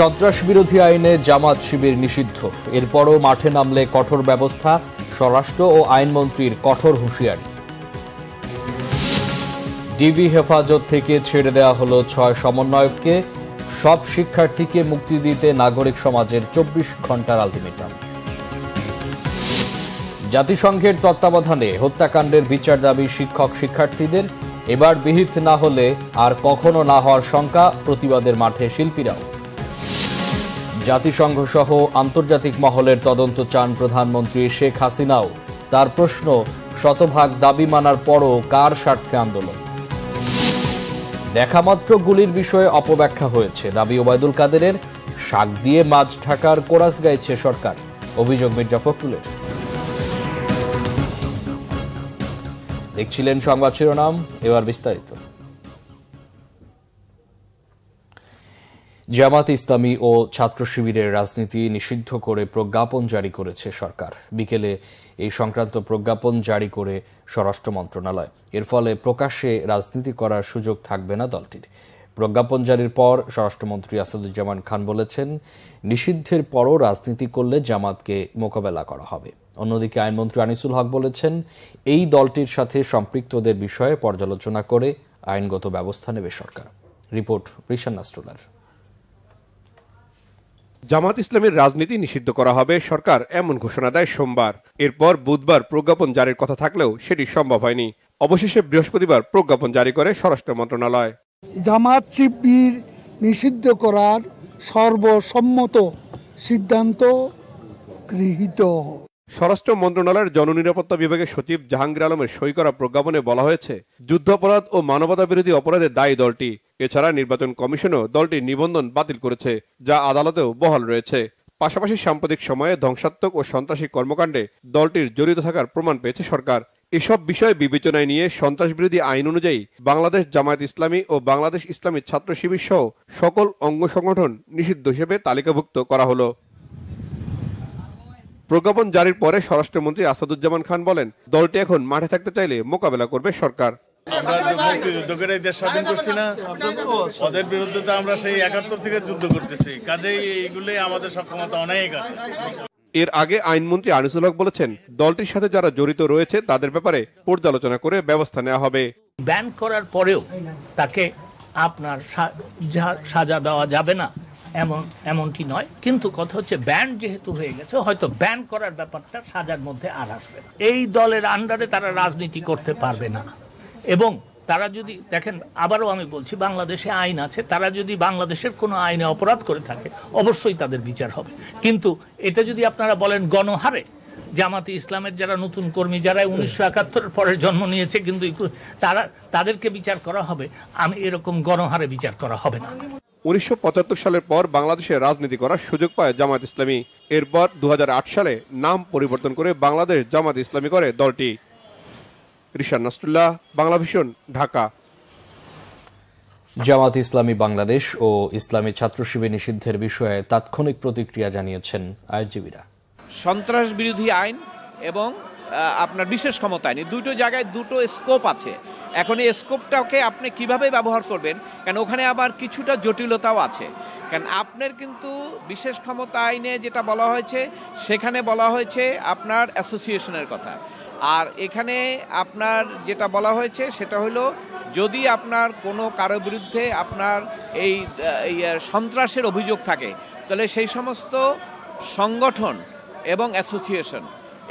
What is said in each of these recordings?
সন্ত্রাস বিরোধী আইনে জামাত শিবির নিষিদ্ধ এরপরও মাঠে নামলে কঠোর ব্যবস্থা স্বরাষ্ট্র ও আইনমন্ত্রীর কঠোর হুঁশিয়ারি ডিবি হেফাজত থেকে ছেড়ে দেওয়া হল ছয় সমন্বয়ককে সব শিক্ষার্থীকে মুক্তি দিতে নাগরিক সমাজের চব্বিশ ঘন্টার আলটিমেটাম জাতিসংঘের তত্ত্বাবধানে হত্যাকাণ্ডের বিচার দাবি শিক্ষক শিক্ষার্থীদের এবার বিহিত না হলে আর কখনো না হওয়ার শঙ্কা প্রতিবাদের মাঠে শিল্পীরাও জাতিসংঘ সহ আন্তর্জাতিক মহলের তদন্ত চান প্রধানমন্ত্রী শেখ হাসিনাও তার প্রশ্ন শতভাগ দাবি মানার পরও কার স্বার্থে আন্দোলন দেখামাত্র গুলির বিষয়ে অপব্যাখ্যা হয়েছে দাবি ওবায়দুল কাদেরের শাক দিয়ে মাছ ঢাকার কোরাস গাইছে সরকার অভিযোগ মির্জা ফখরুলের দেখছিলেন সংবাদ শিরোনাম এবার বিস্তারিত জামাত ইসলামী ও ছাত্র শিবিরের রাজনীতি নিষিদ্ধ করে প্রজ্ঞাপন জারি করেছে সরকার বিকেলে এই সংক্রান্ত প্রজ্ঞাপন জারি করে স্বরাষ্ট্র মন্ত্রণালয় এর ফলে প্রকাশ্যে রাজনীতি করার সুযোগ থাকবে না দলটির প্রজ্ঞাপন জারির পর স্বরাষ্ট্রমন্ত্রী আসাদুজ্জামান খান বলেছেন নিষিদ্ধের পরও রাজনীতি করলে জামাতকে মোকাবেলা করা হবে অন্যদিকে আইনমন্ত্রী আনিসুল হক বলেছেন এই দলটির সাথে সম্পৃক্তদের বিষয়ে পর্যালোচনা করে আইনগত ব্যবস্থা নেবে সরকার রিপোর্ট রিশান জামাত ইসলামের রাজনীতি নিষিদ্ধ করা হবে সরকার এমন ঘোষণা দেয় সোমবার এরপর বুধবার প্রজ্ঞাপন জারির কথা থাকলেও সেটি সম্ভব হয়নি অবশেষে বৃহস্পতিবার প্রজ্ঞাপন জারি করে স্বরাষ্ট্র মন্ত্রণালয় জামাত শিবির নিষিদ্ধ করার সর্বসম্মত সিদ্ধান্ত গৃহীত স্বরাষ্ট্র মন্ত্রণালয়ের জননিরাপত্তা বিভাগের সচিব জাহাঙ্গীর আলমের সই করা প্রজ্ঞাপনে বলা হয়েছে যুদ্ধাপরাধ ও মানবতা বিরোধী অপরাধের দায়ী দলটি এছাড়া নির্বাচন কমিশনও দলটির নিবন্ধন বাতিল করেছে যা আদালতেও বহাল রয়েছে পাশাপাশি সাম্প্রতিক সময়ে ধ্বংসাত্মক ও সন্ত্রাসী কর্মকাণ্ডে দলটির জড়িত থাকার প্রমাণ পেয়েছে সরকার এসব বিষয়ে বিবেচনায় নিয়ে সন্ত্রাসবিরোধী আইন অনুযায়ী বাংলাদেশ জামায়াত ইসলামী ও বাংলাদেশ ইসলামী ছাত্র শিবির সহ সকল অঙ্গ সংগঠন নিষিদ্ধ হিসেবে তালিকাভুক্ত করা হলো প্রজ্ঞাপন জারির পরে স্বরাষ্ট্রমন্ত্রী আসাদুজ্জামান খান বলেন দলটি এখন মাঠে থাকতে চাইলে মোকাবেলা করবে সরকার আমরা মুক্তিযুদ্ধ স্বাধীন করছি না ওদের বিরুদ্ধে তো আমরা সেই একাত্তর থেকে যুদ্ধ করতেছি কাজেই এইগুলোই আমাদের সক্ষমতা অনেক আছে এর আগে আইনমন্ত্রী আনিসুল হক বলেছেন দলটির সাথে যারা জড়িত রয়েছে তাদের ব্যাপারে পর্যালোচনা করে ব্যবস্থা নেওয়া হবে ব্যান করার পরেও তাকে আপনার সাজা দেওয়া যাবে না এমন এমনটি নয় কিন্তু কথা হচ্ছে ব্যান যেহেতু হয়ে গেছে হয়তো ব্যান করার ব্যাপারটা সাজার মধ্যে আর আসবে না এই দলের আন্ডারে তারা রাজনীতি করতে পারবে না এবং তারা যদি দেখেন আবারও আমি বলছি বাংলাদেশে আইন আছে তারা যদি বাংলাদেশের কোনো আইনে অপরাধ করে থাকে অবশ্যই তাদের বিচার হবে কিন্তু এটা যদি আপনারা বলেন গণহারে জামাতে ইসলামের যারা নতুন কর্মী যারা উনিশশো একাত্তরের পরে জন্ম নিয়েছে কিন্তু তারা তাদেরকে বিচার করা হবে আমি এরকম গণহারে বিচার করা হবে না উনিশশো সালের পর বাংলাদেশে রাজনীতি করার সুযোগ পায় জামাত ইসলামী এরপর দু সালে নাম পরিবর্তন করে বাংলাদেশ জামাত ইসলামী করে দলটি রিশান নাসরুল্লাহ বাংলাভিশন ঢাকা জামাত ইসলামী বাংলাদেশ ও ইসলামী ছাত্র শিবির নিষিদ্ধের বিষয়ে তাৎক্ষণিক প্রতিক্রিয়া জানিয়েছেন আইনজীবীরা সন্ত্রাস বিরোধী আইন এবং আপনার বিশেষ ক্ষমতা আইনি দুটো জায়গায় দুটো স্কোপ আছে এখন এই স্কোপটাকে আপনি কিভাবে ব্যবহার করবেন কারণ ওখানে আবার কিছুটা জটিলতাও আছে কারণ আপনার কিন্তু বিশেষ ক্ষমতা আইনে যেটা বলা হয়েছে সেখানে বলা হয়েছে আপনার অ্যাসোসিয়েশনের কথা আর এখানে আপনার যেটা বলা হয়েছে সেটা হলো যদি আপনার কোনো কারো বিরুদ্ধে আপনার এই সন্ত্রাসের অভিযোগ থাকে তাহলে সেই সমস্ত সংগঠন এবং অ্যাসোসিয়েশন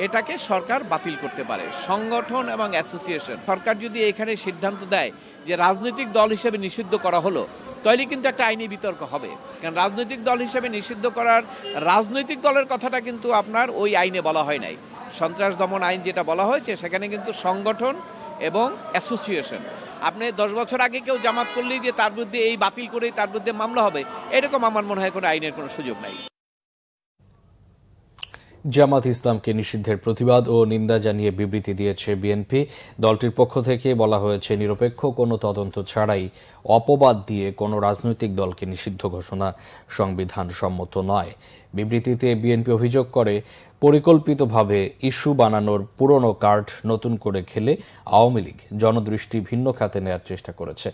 এটাকে সরকার বাতিল করতে পারে সংগঠন এবং অ্যাসোসিয়েশন সরকার যদি এখানে সিদ্ধান্ত দেয় যে রাজনৈতিক দল হিসেবে নিষিদ্ধ করা হলো তাহলে কিন্তু একটা আইনি বিতর্ক হবে কারণ রাজনৈতিক দল হিসেবে নিষিদ্ধ করার রাজনৈতিক দলের কথাটা কিন্তু আপনার ওই আইনে বলা হয় নাই সন্ত্রাস দমন আইন যেটা বলা হয়েছে সেখানে কিন্তু সংগঠন এবং অ্যাসোসিয়েশন আপনি দশ বছর আগে কেউ জামাত করলেই যে তার বিরুদ্ধে এই বাতিল করেই তার বিরুদ্ধে মামলা হবে এরকম আমার মনে হয় কোনো আইনের কোনো সুযোগ নাই জামাত ইসলামকে নিষিদ্ধের প্রতিবাদ ও নিন্দা জানিয়ে বিবৃতি দিয়েছে বিএনপি দলটির পক্ষ থেকে বলা হয়েছে নিরপেক্ষ কোনো তদন্ত ছাড়াই অপবাদ দিয়ে কোনো রাজনৈতিক দলকে নিষিদ্ধ ঘোষণা সংবিধান সম্মত নয় বিবৃতিতে বিএনপি অভিযোগ করে পরিকল্পিতভাবে ইস্যু বানানোর পুরনো কার্ড নতুন করে খেলে আওয়ামী লীগ জনদৃষ্টি ভিন্ন খাতে নেয়ার চেষ্টা করেছে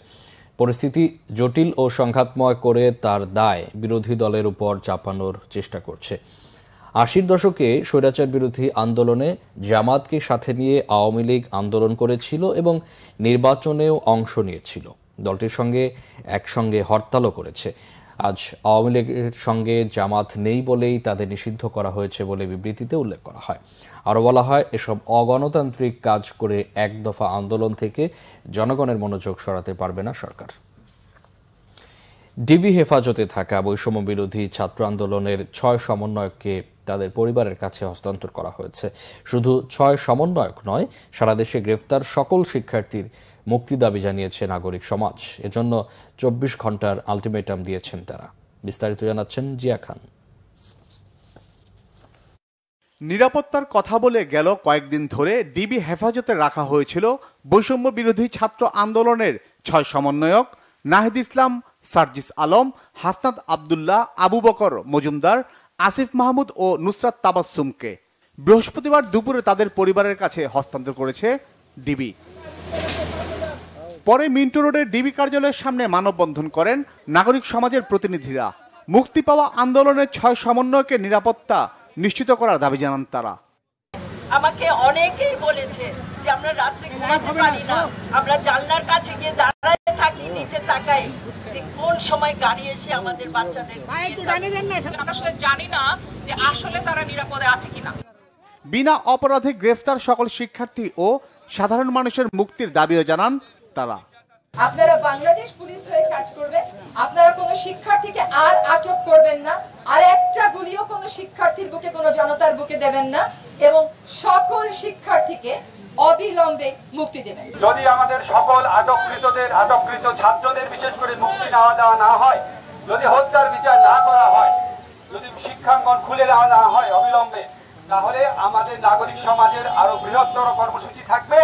পরিস্থিতি জটিল ও সংঘাতময় করে তার দায় বিরোধী দলের উপর চাপানোর চেষ্টা করছে আশির দশকে স্বৈরাচার বিরোধী আন্দোলনে জামাতকে সাথে নিয়ে আওয়ামী লীগ আন্দোলন করেছিল এবং নির্বাচনেও অংশ নিয়েছিল দলটির সঙ্গে একসঙ্গে হরতালও করেছে আজ আওয়ামী লীগের সঙ্গে জামাত নেই বলেই তাদের নিষিদ্ধ করা হয়েছে বলে বিবৃতিতে উল্লেখ করা হয় আরও বলা হয় এসব অগণতান্ত্রিক কাজ করে এক দফা আন্দোলন থেকে জনগণের মনোযোগ সরাতে পারবে না সরকার ডিবি হেফাজতে থাকা বৈষম্য বিরোধী ছাত্র আন্দোলনের ছয় সমন্বয়ককে তাদের পরিবারের কাছে হস্তান্তর করা হয়েছে শুধু ছয় সমন্বয়ক নয় সারা দেশে গ্রেফতার সকল শিক্ষার্থীর মুক্তি দাবি জানিয়েছে নাগরিক সমাজ এজন্য চব্বিশ ঘন্টার আলটিমেটাম দিয়েছেন তারা বিস্তারিত জানাচ্ছেন জিয়া খান নিরাপত্তার কথা বলে গেল কয়েকদিন ধরে ডিবি হেফাজতে রাখা হয়েছিল বৈষম্য বিরোধী ছাত্র আন্দোলনের ছয় সমন্বয়ক নাহিদ ইসলাম সার্জিস আলম হাসনাত আবদুল্লাহ আবু বকর মজুমদার আসিফ মাহমুদ ও নুসরাত তাবাসুমকে বৃহস্পতিবার দুপুরে তাদের পরিবারের কাছে হস্তান্তর করেছে ডিবি পরে মিন্টো রোডের ডিবি কার্যালয়ের সামনে মানববন্ধন করেন নাগরিক সমাজের প্রতিনিধিরা মুক্তি পাওয়া আন্দোলনের ছয় সমন্বয়কে নিরাপত্তা নিশ্চিত করার দাবি জানান তারা আমাকে অনেকেই বলেছে যে আমরা রাত্রে ঘুমাতে পারি না আমরা জানলার কাছে গিয়ে দাঁড়ায় থাকি নিচে তাকাই যে কোন সময় গাড়ি এসে আমাদের বাচ্চাদের আসলে জানি না যে আসলে তারা নিরাপদে আছে কিনা বিনা অপরাধে গ্রেফতার সকল শিক্ষার্থী ও সাধারণ মানুষের মুক্তির দাবিও জানান তারা আপনারা বাংলাদেশ পুলিশ হয়ে কাজ করবেন আপনারা কোনো শিক্ষার্থীকে আর আটক করবেন না আর একটা গুলিও কোনো শিক্ষার্থীর বুকে কোনো জনতার বুকে দেবেন না এবং সকল শিক্ষার্থীকে অবিলম্বে মুক্তি দেবেন যদি আমাদের সকল আটককৃতদের আটককৃত ছাত্রদের বিশেষ করে মুক্তি দেওয়া দেওয়া না হয় যদি হত্যার বিচার না করা হয় যদি শিক্ষাঙ্গন খুলে দেওয়া না হয় অবিলম্বে তাহলে আমাদের নাগরিক সমাজের আরো বৃহত্তর কর্মসূচি থাকবে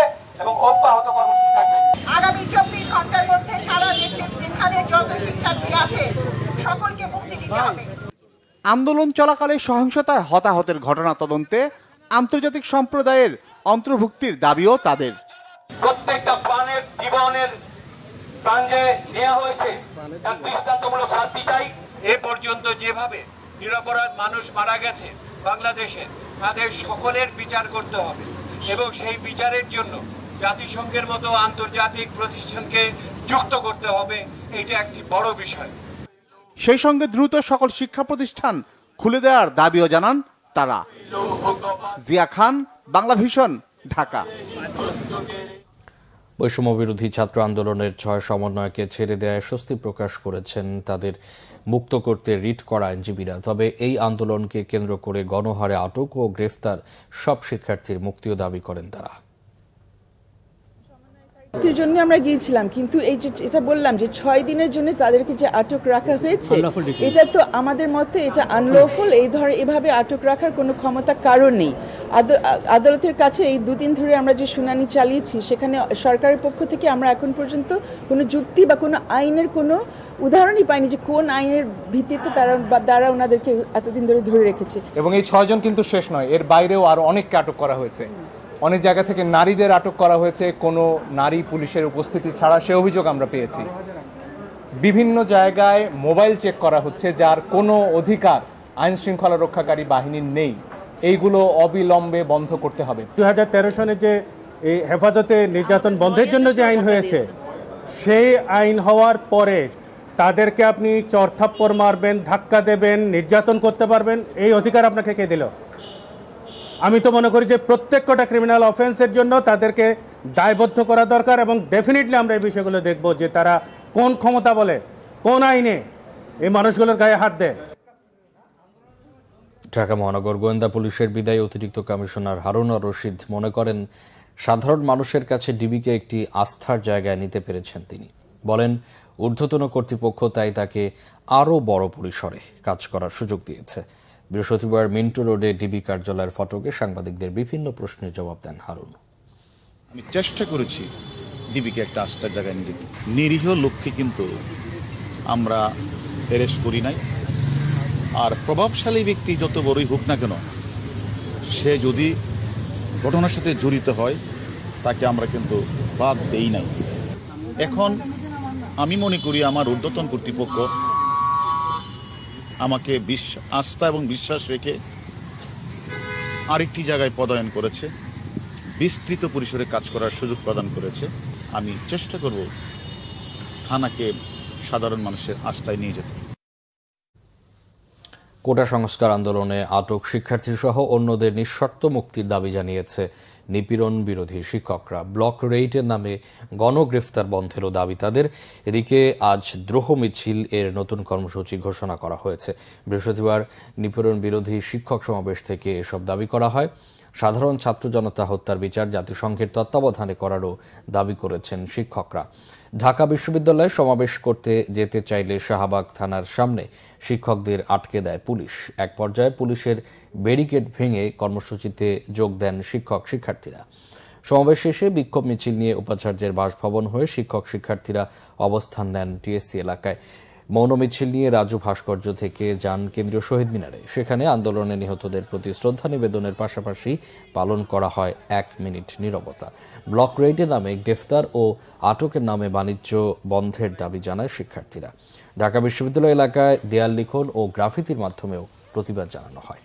আন্দোলন চলাকালে সহিংসতায় হতাহতের ঘটনা তদন্তে আন্তর্জাতিক সম্প্রদায়ের অন্তর্ভুক্তির দাবিও তাদের প্রত্যেকটা প্রাণের জীবনের প্রাণ যে নেওয়া হয়েছে তার দৃষ্টান্তমূলক শাস্তি চাই এ পর্যন্ত যেভাবে নিরপরাধ মানুষ মারা গেছে বাংলাদেশে তাদের সকলের বিচার করতে হবে এবং সেই বিচারের জন্য জাতিসংঘের মতো আন্তর্জাতিক প্রতিষ্ঠানকে যুক্ত করতে হবে এটা একটি বড় বিষয় সেই সঙ্গে দ্রুত সকল শিক্ষা প্রতিষ্ঠান খুলে দেওয়ার দাবিও জানান তারা জিয়া খান বাংলা ভিশন ঢাকা বৈষম্য বিরোধী ছাত্র আন্দোলনের ছয় সমন্বয়কে ছেড়ে দেয় স্বস্তি প্রকাশ করেছেন তাদের মুক্ত করতে রিট করা আইনজীবীরা তবে এই আন্দোলনকে কেন্দ্র করে গণহারে আটক ও গ্রেফতার সব শিক্ষার্থীর মুক্তিও দাবি করেন তারা এর জন্য আমরা গিয়েছিলাম কিন্তু এই যে এটা বললাম যে ছয় দিনের জন্য তাদেরকে যে আটক রাখা হয়েছে এটা তো আমাদের মতে এটা আনলফুল এই ধর এভাবে আটক রাখার কোনো ক্ষমতা কারণ নেই আদালতের কাছে এই দুদিন ধরে আমরা যে শুনানি চালিয়েছি সেখানে সরকারের পক্ষ থেকে আমরা এখন পর্যন্ত কোনো যুক্তি বা কোনো আইনের কোনো উদাহরণই পাইনি যে কোন আইনের ভিত্তিতে তারা বা দ্বারা ওনাদেরকে এতদিন ধরে ধরে রেখেছে এবং এই ছয়জন কিন্তু শেষ নয় এর বাইরেও আরও অনেককে আটক করা হয়েছে অনেক জায়গা থেকে নারীদের আটক করা হয়েছে কোনো নারী পুলিশের উপস্থিতি ছাড়া সে অভিযোগ আমরা পেয়েছি বিভিন্ন জায়গায় মোবাইল চেক করা হচ্ছে যার কোনো অধিকার আইন শৃঙ্খলা রক্ষাকারী বাহিনীর নেই এইগুলো অবিলম্বে বন্ধ করতে হবে দু সনে যে এই হেফাজতে নির্যাতন বন্ধের জন্য যে আইন হয়েছে সেই আইন হওয়ার পরে তাদেরকে আপনি চরথাপ্পর মারবেন ধাক্কা দেবেন নির্যাতন করতে পারবেন এই অধিকার আপনাকে কে দিল আমি তো মনে করি যে প্রত্যেকটা ক্রিমিনাল অফেন্সের জন্য তাদেরকে দায়বদ্ধ করা দরকার এবং ডেফিনেটলি আমরা এই বিষয়গুলো দেখব যে তারা কোন ক্ষমতা বলে কোন আইনে এই মানুষগুলোর গায়ে হাত দেয় ঢাকা মহানগর গোয়েন্দা পুলিশের বিদায়ী অতিরিক্ত কমিশনার হারুন রশিদ মনে করেন সাধারণ মানুষের কাছে ডিবিকে একটি আস্থার জায়গায় নিতে পেরেছেন তিনি বলেন ঊর্ধ্বতন কর্তৃপক্ষ তাই তাকে আরও বড় পরিসরে কাজ করার সুযোগ দিয়েছে বৃহস্পতিবার মিন্টো রোডে ডিবি কার্যালয়ের ফটকে সাংবাদিকদের বিভিন্ন প্রশ্নের জবাব দেন হারুন আমি চেষ্টা করেছি ডিবিকে একটা আস্থার জায়গায় নিয়ে যেতে নিরীহ লোককে কিন্তু আমরা এরেস্ট করি নাই আর প্রভাবশালী ব্যক্তি যত বড়ই হোক না কেন সে যদি ঘটনার সাথে জড়িত হয় তাকে আমরা কিন্তু বাদ দেই নাই এখন আমি মনে করি আমার ঊর্ধ্বতন কর্তৃপক্ষ আমাকে বিশ্বাস আস্থা এবং বিশ্বাস রেখে আরেকটি জায়গায় পদায়ন করেছে বিস্তৃত পরিসরে কাজ করার সুযোগ প্রদান করেছে আমি চেষ্টা করব থানাকে সাধারণ মানুষের আস্থায় নিয়ে যেতে কোটা সংস্কার আন্দোলনে আটক শিক্ষার্থীসহ অন্যদের নিঃশর্ত মুক্তির দাবি জানিয়েছে নিপীড়ন বিরোধী শিক্ষকরা ব্লক রেইটের নামে গণগ্রেফতার বন্ধেরও দাবি তাদের এদিকে আজ দ্রোহ মিছিল এর নতুন কর্মসূচি ঘোষণা করা হয়েছে বৃহস্পতিবার নিপীড়ন বিরোধী শিক্ষক সমাবেশ থেকে এসব দাবি করা হয় সাধারণ ছাত্র জনতা হত্যার বিচার জাতিসংঘের তত্ত্বাবধানে করারও দাবি করেছেন শিক্ষকরা ঢাকা বিশ্ববিদ্যালয়ে সমাবেশ করতে যেতে চাইলে শাহবাগ থানার সামনে শিক্ষকদের আটকে দেয় পুলিশ এক পর্যায়ে পুলিশের ব্যারিকেড ভেঙে কর্মসূচিতে যোগ দেন শিক্ষক শিক্ষার্থীরা সমাবেশ শেষে বিক্ষোভ মিছিল নিয়ে উপাচার্যের বাসভবন হয়ে শিক্ষক শিক্ষার্থীরা অবস্থান নেন টিএসসি এলাকায় মৌন মিছিল নিয়ে রাজু ভাস্কর্য থেকে যান কেন্দ্রীয় শহীদ মিনারে সেখানে আন্দোলনে নিহতদের প্রতি শ্রদ্ধা নিবেদনের পাশাপাশি পালন করা হয় এক মিনিট নিরবতা ব্লক রেইডের নামে গ্রেফতার ও আটকের নামে বাণিজ্য বন্ধের দাবি জানায় শিক্ষার্থীরা ঢাকা বিশ্ববিদ্যালয় এলাকায় দেয়াল লিখন ও গ্রাফিতির মাধ্যমেও প্রতিবাদ জানানো হয়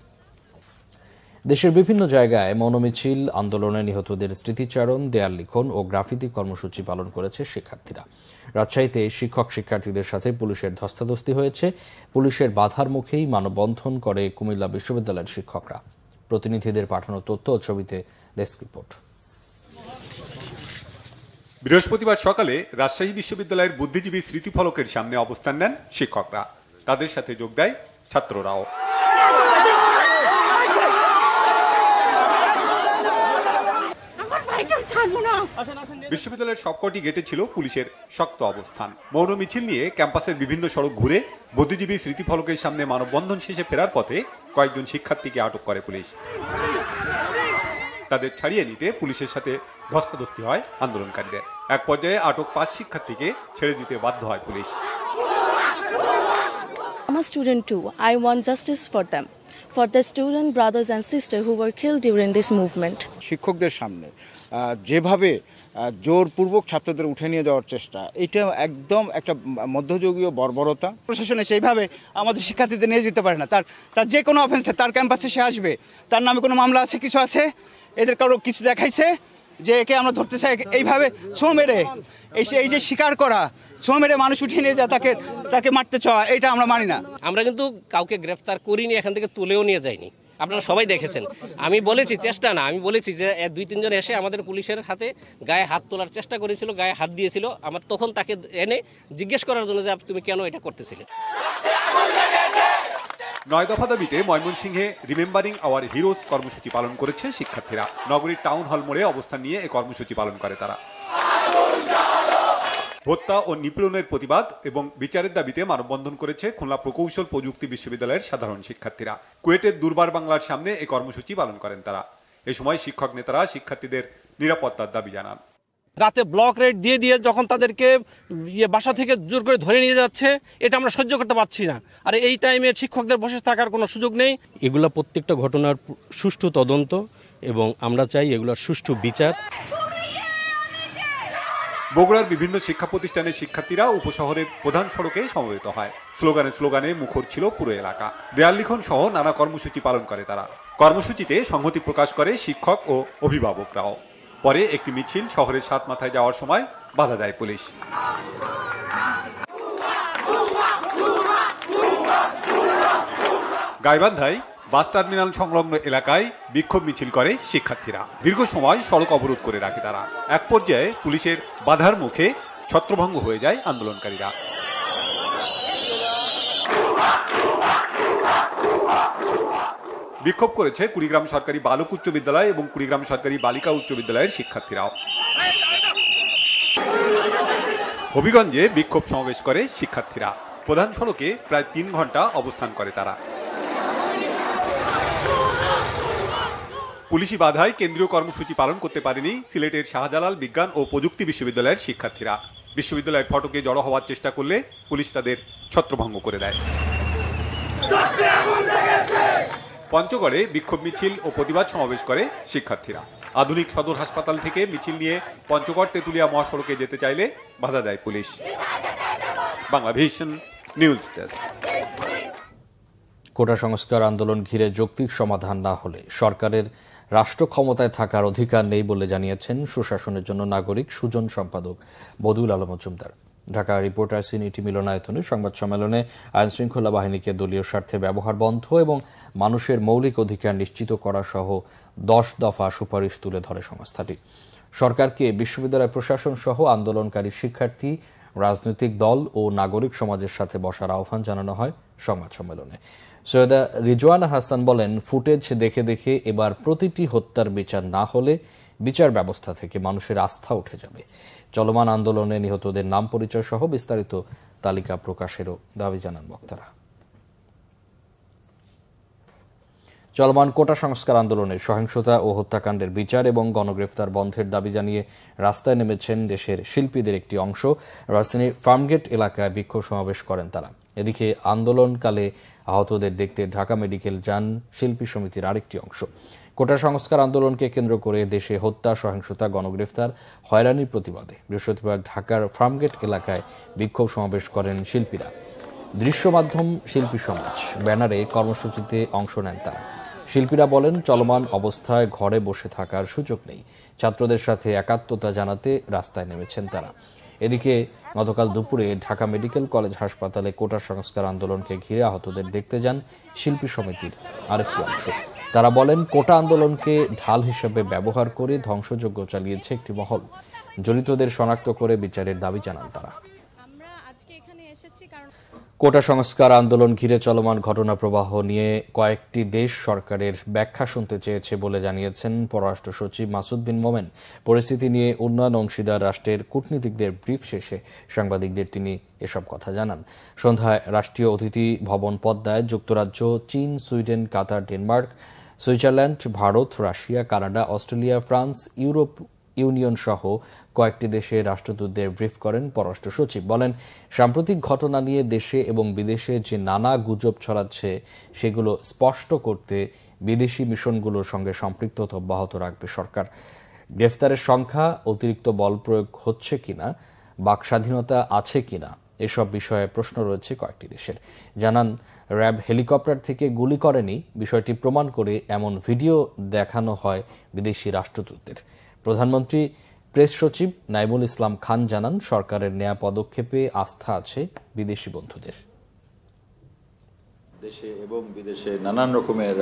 দেশের বিভিন্ন জায়গায় মনোমিছিল আন্দোলনে নিহতদের স্মৃতিচারণ দেয়াল লিখন ও গ্রাফিতি কর্মসূচি পালন করেছে শিক্ষার্থীরা রাজশাহীতে শিক্ষক শিক্ষার্থীদের সাথে পুলিশের ধস্তাধস্তি হয়েছে পুলিশের বাধার মুখেই মানববন্ধন করে কুমিল্লা বিশ্ববিদ্যালয়ের শিক্ষকরা প্রতিনিধিদের পাঠানো তথ্য ও ছবিতে ডেস্ক রিপোর্ট বৃহস্পতিবার সকালে রাজশাহী বিশ্ববিদ্যালয়ের বুদ্ধিজীবী স্মৃতিফলকের সামনে অবস্থান নেন শিক্ষকরা তাদের সাথে যোগ দেয় ছাত্ররাও বিশ্ববিদ্যালয়ের সবকটি গেটে ছিল পুলিশের শক্ত অবস্থান মৌন মিছিল নিয়ে ক্যাম্পাসের বিভিন্ন সড়ক ঘুরে বুদ্ধিজীবী স্মৃতিফলকের সামনে মানববন্ধন শেষে ফেরার পথে কয়েকজন শিক্ষার্থীকে আটক করে পুলিশ তাদের ছাড়িয়ে নিতে পুলিশের সাথে ধস্তাধস্তি হয় আন্দোলনকারীদের এক পর্যায়ে আটক পাঁচ শিক্ষার্থীকে ছেড়ে দিতে বাধ্য হয় পুলিশ আমার student student too. I want justice for them. for the student brothers and sisters who were killed during this movement. শিক্ষকদের সামনে যেভাবে জোরপূর্বক ছাত্রদের উঠে নিয়ে যাওয়ার চেষ্টা এটা একদম একটা মধ্যযুগীয় বর্বরতা প্রশাসনে সেইভাবে আমাদের শিক্ষার্থীদের নিয়ে যেতে পারে না তার তার যে কোনো অফেন্সে তার ক্যাম্পাসে সে আসবে তার নামে কোনো মামলা আছে কিছু আছে এদের কারো কিছু দেখাইছে যে একে আমরা ধরতে চাই এইভাবে ছো মেরে এই এই যে শিকার করা ছো মেরে মানুষ উঠিয়ে নিয়ে যায় তাকে তাকে মারতে চাওয়া এটা আমরা মানি না আমরা কিন্তু কাউকে গ্রেফতার করিনি এখান থেকে তুলেও নিয়ে যাইনি আপনারা সবাই দেখেছেন আমি বলেছি চেষ্টা না আমি বলেছি যে দুই তিনজন এসে আমাদের পুলিশের হাতে গায়ে হাত তোলার চেষ্টা করেছিল গায়ে হাত দিয়েছিল আমার তখন তাকে এনে জিজ্ঞেস করার জন্য যে তুমি কেন এটা করতেছিলে নয় দফা দাবিতে ময়মনসিংহে রিমেম্বারিং আওয়ার হিরোজ কর্মসূচি পালন করেছে শিক্ষার্থীরা নগরীর টাউন হল মোড়ে অবস্থান নিয়ে এ কর্মসূচি পালন করে তারা হত্যা ও নিপীড়নের প্রতিবাদ এবং বিচারের দাবিতে মানববন্ধন করেছে খুলনা প্রকৌশল প্রযুক্তি বিশ্ববিদ্যালয়ের সাধারণ শিক্ষার্থীরা কুয়েটের দুর্বার বাংলার সামনে এ কর্মসূচি পালন করেন তারা এ সময় শিক্ষক নেতারা শিক্ষার্থীদের নিরাপত্তার দাবি জানান রাতে ব্লক রেট দিয়ে দিয়ে যখন তাদেরকে ইয়ে বাসা থেকে জোর করে ধরে নিয়ে যাচ্ছে এটা আমরা সহ্য করতে পারছি না আর এই টাইমে শিক্ষকদের বসে থাকার কোনো সুযোগ নেই এগুলা প্রত্যেকটা ঘটনার সুষ্ঠু তদন্ত এবং আমরা চাই এগুলার সুষ্ঠু বিচার বগুড়ার বিভিন্ন শিক্ষা প্রতিষ্ঠানের শিক্ষার্থীরা উপশহরের প্রধান সড়কে সমবেত হয় স্লোগানে স্লোগানে মুখর ছিল পুরো এলাকা দেয়াল লিখন সহ নানা কর্মসূচি পালন করে তারা কর্মসূচিতে সংহতি প্রকাশ করে শিক্ষক ও অভিভাবকরাও পরে একটি মিছিল শহরের সাত মাথায় যাওয়ার সময় বাধা দেয় পুলিশ গাইবান্ধায় বাস টার্মিনাল সংলগ্ন এলাকায় বিক্ষোভ মিছিল করে শিক্ষার্থীরা দীর্ঘ সময় সড়ক অবরোধ করে রাখে তারা এক পর্যায়ে পুলিশের বাধার মুখে ছত্রভঙ্গ হয়ে যায় আন্দোলনকারীরা বিক্ষোভ করেছে কুড়িগ্রাম সরকারি বালক উচ্চ বিদ্যালয় এবং কুড়িগ্রাম সরকারি বালিকা উচ্চ বিদ্যালয়ের শিক্ষার্থীরাও হবিগঞ্জে বিক্ষোভ সমাবেশ করে শিক্ষার্থীরা প্রধান সড়কে প্রায় তিন ঘন্টা অবস্থান করে তারা পুলিশি বাধায় কেন্দ্রীয় কর্মসূচি পালন করতে পারেনি সিলেটের শাহজালাল বিজ্ঞান ও প্রযুক্তি বিশ্ববিদ্যালয়ের শিক্ষার্থীরা বিশ্ববিদ্যালয়ের ফটকে জড়ো হওয়ার চেষ্টা করলে পুলিশ তাদের ছত্রভঙ্গ করে দেয় পঞ্চগড়ে বিক্ষোভ মিছিল ও প্রতিবাদ সমাবেশ করে শিক্ষার্থীরা আধুনিক সদর হাসপাতাল থেকে মিছিল নিয়ে পঞ্চগড় তেঁতুলিয়া মহাসড়কে যেতে চাইলে বাধা দেয় police Bangla Vision news desk quota সংস্কার আন্দোলন ঘিরে যৌক্তিক সমাধান না হলে সরকারের রাষ্ট্র ক্ষমতায় থাকার অধিকার নেই বলে জানিয়েছেন সুশাসনের জন্য নাগরিক সুজন সম্পাদক বদুল আলম মজুমদার ঢাকা রিপোর্টার্স ইউনিটি মিলনায়তনে সংবাদ সম্মেলনে আইনশৃঙ্খলা বাহিনীকে দলীয় স্বার্থে ব্যবহার বন্ধ এবং মানুষের মৌলিক অধিকার নিশ্চিত করা সহ দশ দফা সুপারিশ তুলে ধরে সংস্থাটি সরকারকে বিশ্ববিদ্যালয় প্রশাসন সহ আন্দোলনকারী শিক্ষার্থী রাজনৈতিক দল ও নাগরিক সমাজের সাথে বসার আহ্বান জানানো হয় সংবাদ সম্মেলনে সৈয়দা রিজওয়ানা হাসান বলেন ফুটেজ দেখে দেখে এবার প্রতিটি হত্যার বিচার না হলে বিচার ব্যবস্থা থেকে মানুষের আস্থা উঠে যাবে চলমান আন্দোলনে নিহতদের নাম পরিচয় সহ বিস্তারিত তালিকা প্রকাশেরও দাবি জানান বক্তারা চলমান কোটা সংস্কার আন্দোলনে সহিংসতা ও হত্যাকাণ্ডের বিচার এবং গণগ্রেফতার বন্ধের দাবি জানিয়ে রাস্তায় নেমেছেন দেশের শিল্পীদের একটি অংশ রাজধানীর ফার্মগেট এলাকায় বিক্ষোভ সমাবেশ করেন তারা এদিকে আন্দোলনকালে আহতদের দেখতে ঢাকা মেডিকেল যান শিল্পী সমিতির আরেকটি অংশ কোটা সংস্কার আন্দোলনকে কেন্দ্র করে দেশে হত্যা সহিংসতা গণগ্রেফতার হয়রানির প্রতিবাদে বৃহস্পতিবার ঢাকার ফার্মগেট এলাকায় বিক্ষোভ সমাবেশ করেন শিল্পীরা দৃশ্যমাধ্যম শিল্পী সমাজ ব্যানারে কর্মসূচিতে অংশ নেন তারা শিল্পীরা বলেন চলমান অবস্থায় ঘরে বসে থাকার সুযোগ নেই ছাত্রদের সাথে একাত্মতা জানাতে রাস্তায় নেমেছেন তারা এদিকে গতকাল দুপুরে ঢাকা মেডিকেল কলেজ হাসপাতালে কোটা সংস্কার আন্দোলনকে ঘিরে আহতদের দেখতে যান শিল্পী সমিতির আরেকটি অংশ তারা বলেন কোটা আন্দোলনকে ঢাল হিসেবে ব্যবহার করে ধ্বংসযজ্ঞ চালিয়েছে একটি মহল জড়িতদের শনাক্ত করে বিচারের দাবি জানান তারা কোটা সংস্কার আন্দোলন ঘিরে চলমান ঘটনা প্রবাহ নিয়ে কয়েকটি দেশ সরকারের ব্যাখ্যা শুনতে চেয়েছে বলে জানিয়েছেন পররাষ্ট্র সচিব মাসুদ বিন মোমেন পরিস্থিতি নিয়ে উন্নয়ন অংশীদার রাষ্ট্রের কূটনীতিকদের ব্রিফ শেষে সাংবাদিকদের তিনি এসব কথা জানান সন্ধ্যায় রাষ্ট্রীয় অতিথি ভবন পদ্মায় যুক্তরাজ্য চীন Sweden Qatar Denmark Switzerland Bharat Russia Canada Australia France Europe union সহ কয়েকটি দেশে রাষ্ট্রদূতদের ব্রিফ করেন পররাষ্ট্র সচিব বলেন সাম্প্রতিক ঘটনা নিয়ে দেশে এবং বিদেশে যে নানা গুজব ছড়াচ্ছে সেগুলো স্পষ্ট করতে বিদেশি মিশনগুলোর সঙ্গে সম্পৃক্ততা অব্যাহত রাখবে সরকার গ্রেফতারের সংখ্যা অতিরিক্ত বল প্রয়োগ হচ্ছে কিনা বাক স্বাধীনতা আছে কিনা এসব বিষয়ে প্রশ্ন রয়েছে কয়েকটি দেশের জানান র্যাব হেলিকপ্টার থেকে গুলি করেনি বিষয়টি প্রমাণ করে এমন ভিডিও দেখানো হয় বিদেশি রাষ্ট্রদূতদের প্রধানমন্ত্রী প্রেস সচিব নাইমুল ইসলাম খান জানান সরকারের নেয়া পদক্ষেপে আস্থা আছে বিদেশি বন্ধুদের দেশে এবং বিদেশে নানান রকমের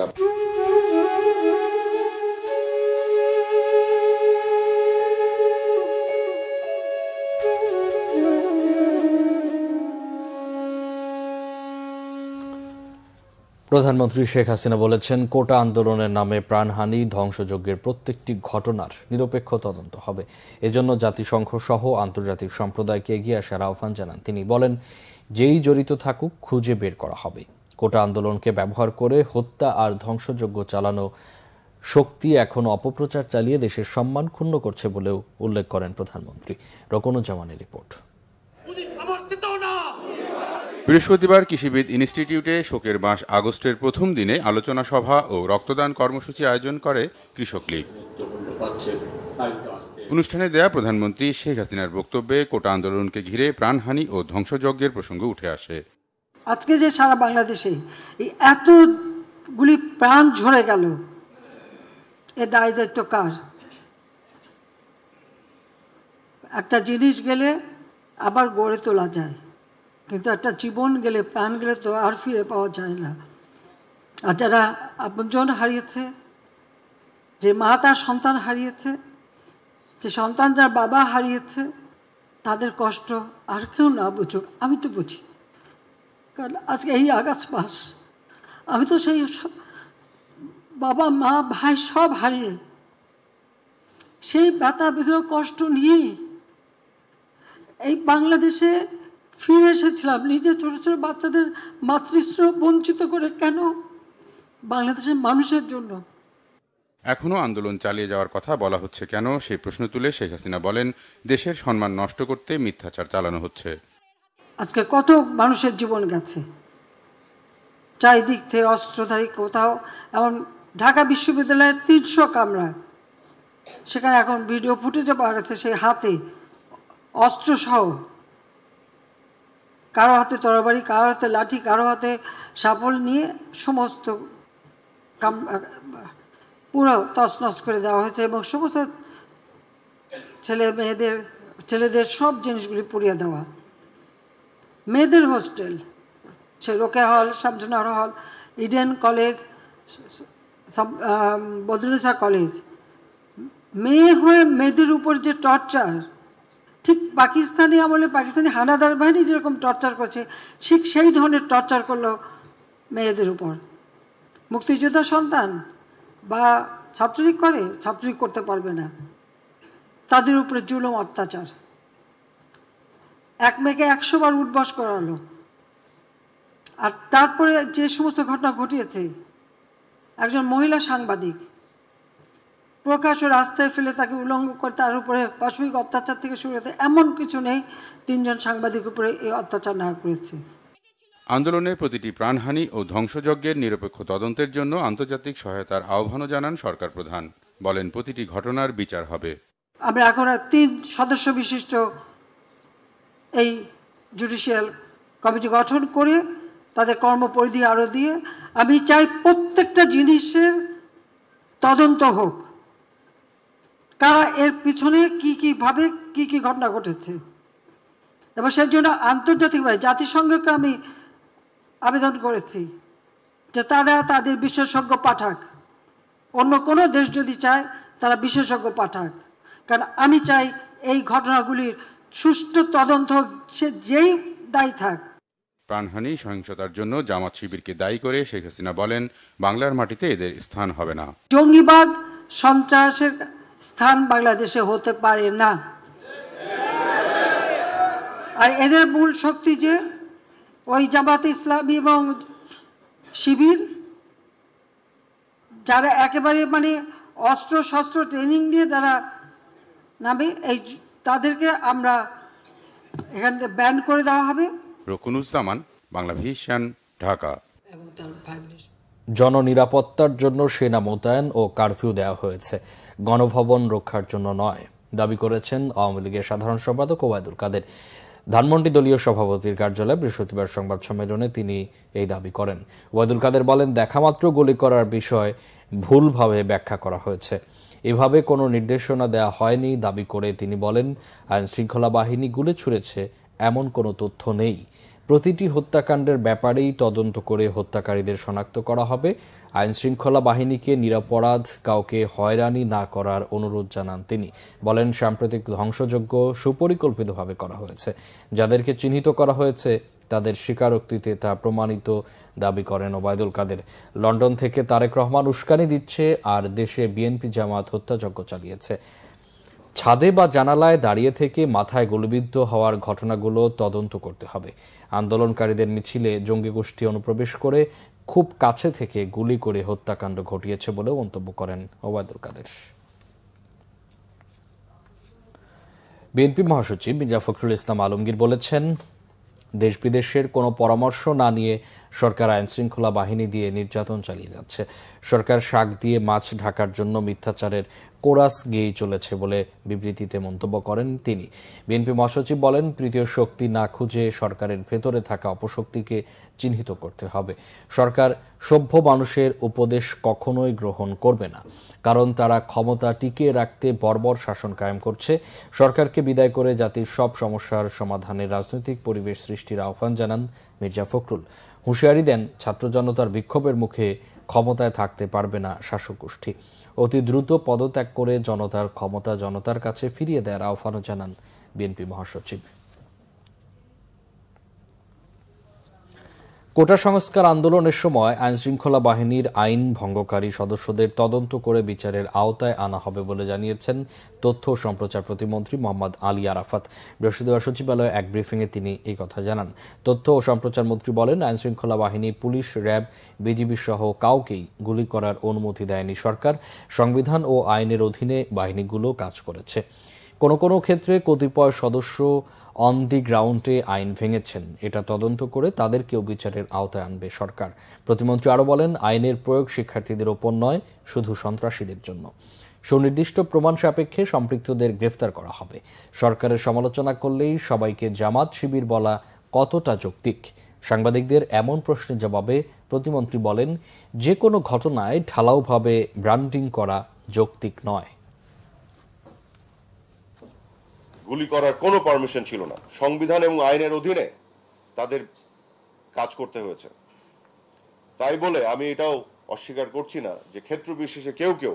প্রধানমন্ত্রী শেখ হাসিনা বলেছেন কোটা আন্দোলনের নামে প্রাণহানি ধ্বংসযজ্ঞের প্রত্যেকটি ঘটনার নিরপেক্ষ তদন্ত হবে এজন্য জাতিসংঘ সহ আন্তর্জাতিক সম্প্রদায়কে এগিয়ে আসার আহ্বান জানান তিনি বলেন যেই জড়িত থাকুক খুঁজে বের করা হবে কোটা আন্দোলনকে ব্যবহার করে হত্যা আর ধ্বংসযজ্ঞ চালানো শক্তি এখন অপপ্রচার চালিয়ে দেশের সম্মান ক্ষুণ্ণ করছে বলেও উল্লেখ করেন প্রধানমন্ত্রী রকনুজ্জামানের রিপোর্ট বৃহস্পতিবার কৃষিবিদ ইনস্টিটিউটে শোকের মাস আগস্টের প্রথম দিনে আলোচনা সভা ও রক্তদান কর্মসূচি আয়োজন করে কৃষক লীগ অনুষ্ঠানে দেয়া প্রধানমন্ত্রী শেখ হাসিনার বক্তব্যে কোটা আন্দোলনকে ঘিরে প্রাণহানি ও ধ্বংসযজ্ঞের প্রসঙ্গ উঠে আসে আজকে যে সারা বাংলাদেশে এতগুলি প্রাণ ঝরে গেল এ দায় দায়িত্ব কার একটা জিনিস গেলে আবার গড়ে তোলা যায় কিন্তু একটা জীবন গেলে প্রাণ গেলে তো আর ফিরে পাওয়া যায় না আর যারা আপনজন হারিয়েছে যে মা তার সন্তান হারিয়েছে যে সন্তান যার বাবা হারিয়েছে তাদের কষ্ট আর কেউ না বুঝুক আমি তো বুঝি কারণ আজকে এই আগাছ মাস আমি তো সেই সব বাবা মা ভাই সব হারিয়ে সেই ব্যথা বেদনা কষ্ট নিয়েই এই বাংলাদেশে ফিরে এসেছিলাম নিজে ছোট ছোট বাচ্চাদের মাতৃশ্রম বঞ্চিত করে কেন বাংলাদেশের মানুষের জন্য এখনও আন্দোলন চালিয়ে যাওয়ার কথা বলা হচ্ছে কেন সেই প্রশ্ন তুলে শেখ হাসিনা বলেন দেশের সম্মান নষ্ট করতে মিথ্যাচার চালানো হচ্ছে আজকে কত মানুষের জীবন গেছে চারিদিক থেকে অস্ত্রধারী কোথাও এমন ঢাকা বিশ্ববিদ্যালয়ের তিনশো কামরা সেখানে এখন ভিডিও ফুটেজে পাওয়া গেছে সেই হাতে অস্ত্রসহ কারো হাতে তরবারি কারো হাতে লাঠি কারো হাতে সাফল নিয়ে সমস্ত কাম পুরো তছনছ করে দেওয়া হয়েছে এবং সমস্ত ছেলে মেয়েদের ছেলেদের সব জিনিসগুলি পুড়িয়ে দেওয়া মেয়েদের হোস্টেল সে রোকে হল শামসুনহর হল ইডেন কলেজ বদরুসা কলেজ মেয়ে হয়ে মেয়েদের উপর যে টর্চার ঠিক পাকিস্তানি আমলে পাকিস্তানি হানাদার বাহিনী যেরকম টর্চার করছে ঠিক সেই ধরনের টর্চার করলো মেয়েদের উপর মুক্তিযোদ্ধা সন্তান বা ছাত্রলীগ করে ছাত্রলীগ করতে পারবে না তাদের উপরে জুলম অত্যাচার এক মেয়েকে একশোবার উঠবাস করালো আর তারপরে যে সমস্ত ঘটনা ঘটিয়েছে একজন মহিলা সাংবাদিক প্রকাশ্য রাস্তায় ফেলে তাকে উলঙ্গ করে তার উপরে পাশবিক অত্যাচার থেকে শুরু হতে এমন কিছু নেই তিনজন সাংবাদিক উপরে এই অত্যাচার না করেছে আন্দোলনে প্রতিটি প্রাণহানি ও ধ্বংসযজ্ঞের নিরপেক্ষ তদন্তের জন্য আন্তর্জাতিক সহায়তার আহ্বানও জানান সরকার প্রধান বলেন প্রতিটি ঘটনার বিচার হবে আমরা এখন তিন সদস্য বিশিষ্ট এই জুডিশিয়াল কমিটি গঠন করে তাদের কর্মপরিধি আরও দিয়ে আমি চাই প্রত্যেকটা জিনিসের তদন্ত হোক তারা এর পিছনে কি কীভাবে কি কি ঘটনা ঘটেছে এবং সেই জন্য আন্তর্জাতিকভাবে জাতিসংঘকে আমি আবেদন করেছি যে তারা তাদের বিশেষজ্ঞ পাঠাক অন্য কোনো দেশ যদি চায় তারা বিশেষজ্ঞ পাঠাক কারণ আমি চাই এই ঘটনাগুলির সুষ্ঠু তদন্ত সে যেই দায়ী থাক প্রাণহানি সহিংসতার জন্য জামাত শিবিরকে দায়ী করে শেখ হাসিনা বলেন বাংলার মাটিতে এদের স্থান হবে না জঙ্গিবাদ সন্ত্রাসের স্থান বাংলাদেশে হতে পারে না আর এদের মূল শক্তি যে ওই জামাত ইসলামী এবং শিবির যারা একেবারে মানে অস্ত্র শস্ত্র ট্রেনিং দিয়ে তারা নামে এই তাদেরকে আমরা এখান থেকে ব্যান করে দেওয়া হবে রকুনুজ্জামান বাংলা ভিশন ঢাকা এবং তার জননিরাপত্তার জন্য সেনা মোতায়েন ও কারফিউ দেওয়া হয়েছে গণভবন রক্ষার জন্য নয় দাবি করেছেন আওয়ামী লীগের সাধারণ সম্পাদক ওবায়দুল কাদের ধানমন্ডি দলীয় সভাপতির কার্যালয়ে বৃহস্পতিবার সংবাদ সম্মেলনে তিনি এই দাবি করেন ওবায়দুল কাদের বলেন দেখামাত্র গুলি করার বিষয় ভুলভাবে ব্যাখ্যা করা হয়েছে এভাবে কোনো নির্দেশনা দেয়া হয়নি দাবি করে তিনি বলেন আইন শৃঙ্খলা বাহিনী গুলি ছুড়েছে এমন কোনো তথ্য নেই প্রতিটি হত্যাকাণ্ডের ব্যাপারেই তদন্ত করে হত্যাকারীদের শনাক্ত করা হবে আইন শৃঙ্খলা বাহিনীকে নিরাপরাধ কাউকে হয়রানি না করার অনুরোধ জানান তিনি বলেন সাম্প্রতিক ধ্বংসযজ্ঞ সুপরিকল্পিতভাবে করা হয়েছে যাদেরকে চিহ্নিত করা হয়েছে তাদের স্বীকারোক্তিতে তা প্রমাণিত দাবি করেন ওবায়দুল কাদের লন্ডন থেকে তারেক রহমান উস্কানি দিচ্ছে আর দেশে বিএনপি জামাত হত্যাযজ্ঞ চালিয়েছে ছাদে বা জানালায় দাঁড়িয়ে থেকে মাথায় গুলিবিদ্ধ হওয়ার ঘটনাগুলো তদন্ত করতে হবে আন্দোলনকারীদের মিছিলে জঙ্গি গোষ্ঠী অনুপ্রবেশ করে খুব কাছে থেকে গুলি করে হত্যাকাণ্ড ঘটিয়েছে বলেও মন্তব্য করেন ওবায়দুল কাদের বিএনপি মহাসচিব মির্জা ফখরুল ইসলাম আলমগীর বলেছেন দেশ বিদেশের কোনো পরামর্শ না নিয়ে সরকার আইন শৃঙ্খলা বাহিনী দিয়ে নির্যাতন চালিয়ে যাচ্ছে সরকার শাক দিয়ে মাছ ঢাকার জন্য মিথ্যাচারের কোরাস গেয়ে চলেছে বলে বিবৃতিতে মন্তব্য করেন তিনি বিএনপি মহাসচিব বলেন তৃতীয় শক্তি না খুঁজে সরকারের ভেতরে থাকা অপশক্তিকে চিহ্নিত করতে হবে সরকার সভ্য মানুষের উপদেশ কখনোই গ্রহণ করবে না কারণ তারা ক্ষমতা টিকিয়ে রাখতে বর্বর শাসন কায়েম করছে সরকারকে বিদায় করে জাতির সব সমস্যার সমাধানে রাজনৈতিক পরিবেশ সৃষ্টির আহ্বান জানান মির্জা ফখরুল হুঁশিয়ারি দেন ছাত্র জনতার বিক্ষোভের মুখে ক্ষমতায় থাকতে পারবে না শাসক গোষ্ঠী অতি দ্রুত পদত্যাগ করে জনতার ক্ষমতা জনতার কাছে ফিরিয়ে দেওয়ার আহ্বানও জানান বিএনপি মহাসচিব কোটা সংস্কার আন্দোলনের সময় আইনশৃঙ্খলা বাহিনীর আইন ভঙ্গকারী সদস্যদের তদন্ত করে বিচারের আওতায় আনা হবে বলে জানিয়েছেন তথ্য ও সম্প্রচার প্রতিমন্ত্রী মোহাম্মদ আলী আরাফাত বৃহস্পতিবার সচিবালয়ে এক ব্রিফিংয়ে তিনি এই কথা জানান তথ্য ও সম্প্রচার মন্ত্রী বলেন আইনশৃঙ্খলা বাহিনী পুলিশ র্যাব বিজিবি সহ কাউকেই গুলি করার অনুমতি দেয়নি সরকার সংবিধান ও আইনের অধীনে বাহিনীগুলো কাজ করেছে কোনো কোনো ক্ষেত্রে কতিপয় সদস্য অন দি গ্রাউন্ডে আইন ভেঙেছেন এটা তদন্ত করে তাদেরকেও বিচারের আওতায় আনবে সরকার প্রতিমন্ত্রী আরও বলেন আইনের প্রয়োগ শিক্ষার্থীদের ওপর নয় শুধু সন্ত্রাসীদের জন্য সুনির্দিষ্ট প্রমাণ সাপেক্ষে সম্পৃক্তদের গ্রেফতার করা হবে সরকারের সমালোচনা করলেই সবাইকে জামাত শিবির বলা কতটা যৌক্তিক সাংবাদিকদের এমন প্রশ্নের জবাবে প্রতিমন্ত্রী বলেন যে কোনো ঘটনায় ঢালাওভাবে ব্রান্ডিং করা যৌক্তিক নয় গুলি করার কোনো পারমিশন ছিল না সংবিধান এবং আইনের অধীনে তাদের কাজ করতে হয়েছে তাই বলে আমি এটাও অস্বীকার করছি না যে ক্ষেত্র বিশেষে কেউ কেউ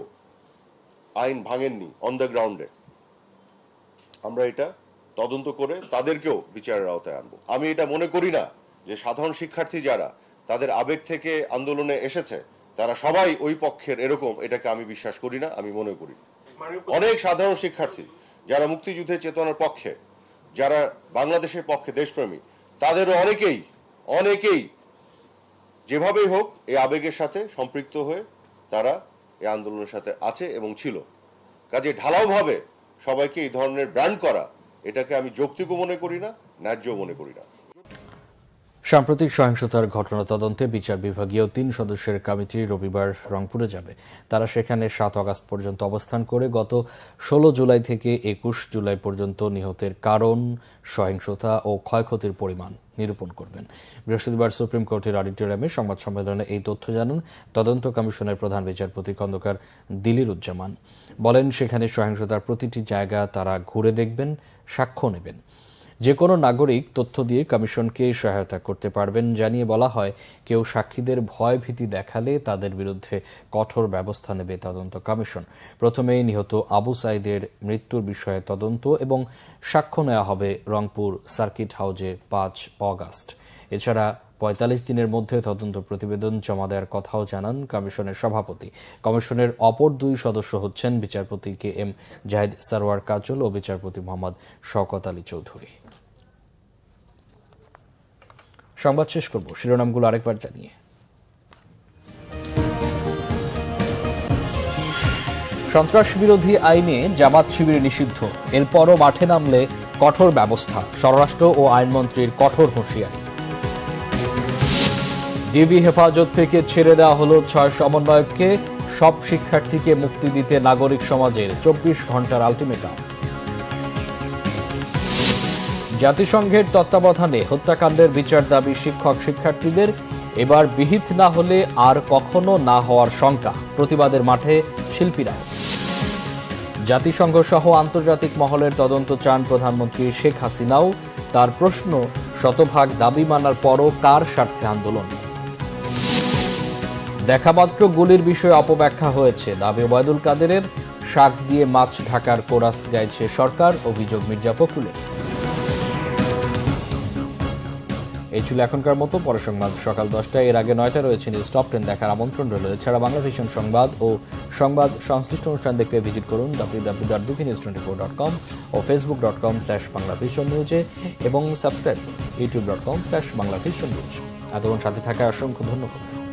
আইন ভাঙেননি অন দ্য গ্রাউন্ডে আমরা এটা তদন্ত করে তাদেরকেও বিচারের আওতায় আনবো আমি এটা মনে করি না যে সাধারণ শিক্ষার্থী যারা তাদের আবেগ থেকে আন্দোলনে এসেছে তারা সবাই ওই পক্ষের এরকম এটাকে আমি বিশ্বাস করি না আমি মনে করি অনেক সাধারণ শিক্ষার্থী যারা মুক্তিযুদ্ধের চেতনার পক্ষে যারা বাংলাদেশের পক্ষে দেশপ্রেমী তাদের অনেকেই অনেকেই যেভাবেই হোক এই আবেগের সাথে সম্পৃক্ত হয়ে তারা এই আন্দোলনের সাথে আছে এবং ছিল কাজে ঢালাওভাবে সবাইকে এই ধরনের ব্র্যান্ড করা এটাকে আমি যৌক্তিকও মনে করি না ন্যায্য মনে করি না সাম্প্রতিক সহিংসতার ঘটনা তদন্তে বিচার বিভাগীয় তিন সদস্যের কমিটি রবিবার রংপুরে যাবে তারা সেখানে সাত আগস্ট পর্যন্ত অবস্থান করে গত ষোলো জুলাই থেকে একুশ জুলাই পর্যন্ত নিহতের কারণ সহিংসতা ও ক্ষয়ক্ষতির পরিমাণ নিরূপণ করবেন বৃহস্পতিবার সুপ্রিম কোর্টের অডিটোরিয়ামে সংবাদ সম্মেলনে এই তথ্য জানান তদন্ত কমিশনের প্রধান বিচারপতি খন্দকার দিলিরুজ্জামান বলেন সেখানে সহিংসতার প্রতিটি জায়গা তারা ঘুরে দেখবেন সাক্ষ্য নেবেন যে কোনো নাগরিক তথ্য দিয়ে কমিশনকে সহায়তা করতে পারবেন জানিয়ে বলা হয় কেউ সাক্ষীদের ভয় ভীতি দেখালে তাদের বিরুদ্ধে কঠোর ব্যবস্থা নেবে তদন্ত কমিশন প্রথমেই নিহত আবু সাইদের মৃত্যুর বিষয়ে তদন্ত এবং সাক্ষ্য নেওয়া হবে রংপুর সার্কিট হাউজে পাঁচ অগাস্ট এছাড়া পঁয়তাল্লিশ দিনের মধ্যে তদন্ত প্রতিবেদন জমা দেওয়ার কথাও জানান কমিশনের সভাপতি কমিশনের অপর দুই সদস্য হচ্ছেন বিচারপতি কে এম জাহিদ সারোয়ার কাজল ও বিচারপতি মোহাম্মদ শওকত আলী চৌধুরী সংবাদ শেষ করব শিরোনামগুলো আরেকবার জানিয়ে সন্ত্রাস বিরোধী আইনে জামাত শিবির নিষিদ্ধ এরপরও মাঠে নামলে কঠোর ব্যবস্থা স্বরাষ্ট্র ও আইনমন্ত্রীর কঠোর হুঁশিয়ারি ডিবি হেফাজত থেকে ছেড়ে দেওয়া হলো ছয় সমন্বয়ককে সব শিক্ষার্থীকে মুক্তি দিতে নাগরিক সমাজের চব্বিশ ঘন্টার আলটিমেটাম জাতিসংঘের তত্ত্বাবধানে হত্যাকাণ্ডের বিচার দাবি শিক্ষক শিক্ষার্থীদের এবার বিহিত না হলে আর কখনো না হওয়ার শঙ্কা প্রতিবাদের মাঠে শিল্পীরা জাতিসংঘ সহ আন্তর্জাতিক মহলের তদন্ত চান প্রধানমন্ত্রী শেখ হাসিনাও তার প্রশ্ন শতভাগ দাবি মানার পরও কার স্বার্থে আন্দোলন দেখামাত্র গুলির বিষয়ে অপব্যাখ্যা হয়েছে দাবি ওবায়দুল কাদেরের শাক দিয়ে মাছ ঢাকার কোরাস গাইছে সরকার অভিযোগ মির্জা ফখরুলের এই ছিল এখনকার মতো পরে সংবাদ সকাল দশটায় এর আগে নয়টা রয়েছে নিউজ টপ টেন দেখার আমন্ত্রণ রইল এছাড়া বাংলা ভীষণ সংবাদ ও সংবাদ সংশ্লিষ্ট অনুষ্ঠান দেখতে ভিজিট করুন W W dot news twenty four dot com ও Facebook dot com slash Bangla Vision নিউজে এবং subscribe YouTube dot com slash Bangla Vision news এতক্ষণ সাথে থাকা অসংখ্য ধন্যবাদ